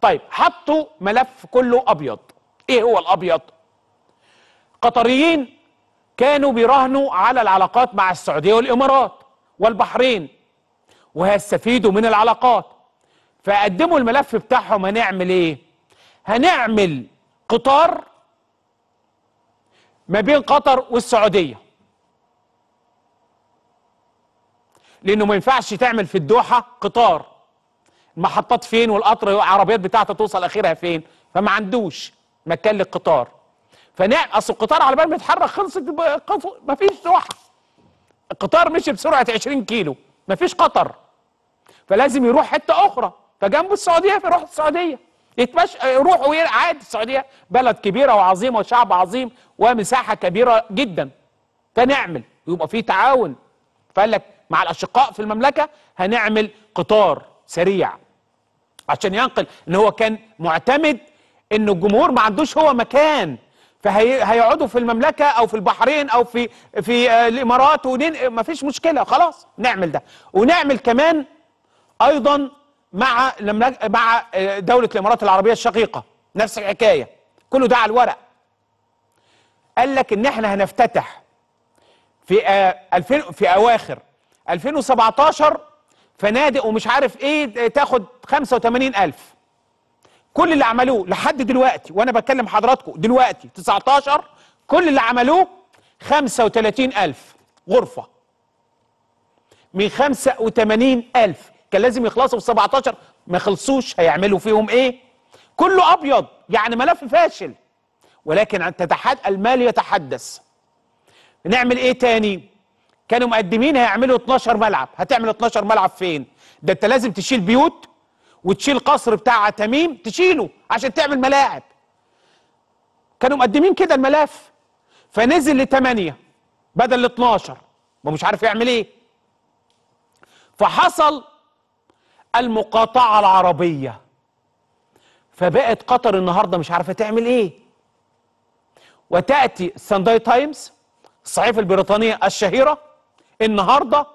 طيب حطوا ملف كله ابيض ايه هو الابيض قطريين كانوا بيراهنوا على العلاقات مع السعوديه والامارات والبحرين وهيستفيدوا من العلاقات فقدموا الملف بتاعهم هنعمل ايه هنعمل قطار ما بين قطر والسعوديه لانه ما ينفعش تعمل في الدوحه قطار محطات فين والقطر العربيات بتاعته توصل اخرها فين فما عندوش مكان للقطار فنع اصل القطار على بال ما يتحرك خلصت ما فيش سوحه القطار مشي بسرعه 20 كيلو ما فيش قطر فلازم يروح حته اخرى فجنبه السعوديه فيروح السعوديه يتمشى يروح عادي السعوديه بلد كبيره وعظيمه وشعب عظيم ومساحه كبيره جدا فنعمل ويبقى في تعاون فقال لك مع الاشقاء في المملكه هنعمل قطار سريع عشان ينقل ان هو كان معتمد ان الجمهور ما عندوش هو مكان فهيقعدوا في المملكه او في البحرين او في في آه، الامارات وما فيش مشكله خلاص نعمل ده ونعمل كمان ايضا مع مع آه، دوله الامارات العربيه الشقيقه نفس الحكايه كله ده على الورق قال لك ان احنا هنفتتح في 2000 آه، في اواخر 2017 فنادق ومش عارف ايه تاخد 85000 كل اللي عملوه لحد دلوقتي وانا بكلم حضراتكم دلوقتي 19 كل اللي عملوه 35000 غرفه من 85000 كان لازم يخلصوا في 17 ما خلصوش هيعملوا فيهم ايه كله ابيض يعني ملف فاشل ولكن تتحد المال يتحدث نعمل ايه تاني كانوا مقدمين هيعملوا 12 ملعب هتعمل 12 ملعب فين ده انت لازم تشيل بيوت وتشيل قصر بتاع تميم تشيله عشان تعمل ملاعب كانوا مقدمين كده الملف فنزل لتمانية بدل ل 12 ومش عارف يعمل ايه فحصل المقاطعة العربية فبقت قطر النهارده مش عارفة تعمل ايه وتأتي سانداي تايمز الصحيفة البريطانية الشهيرة النهارده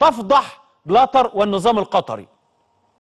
تفضح بلاتر والنظام القطري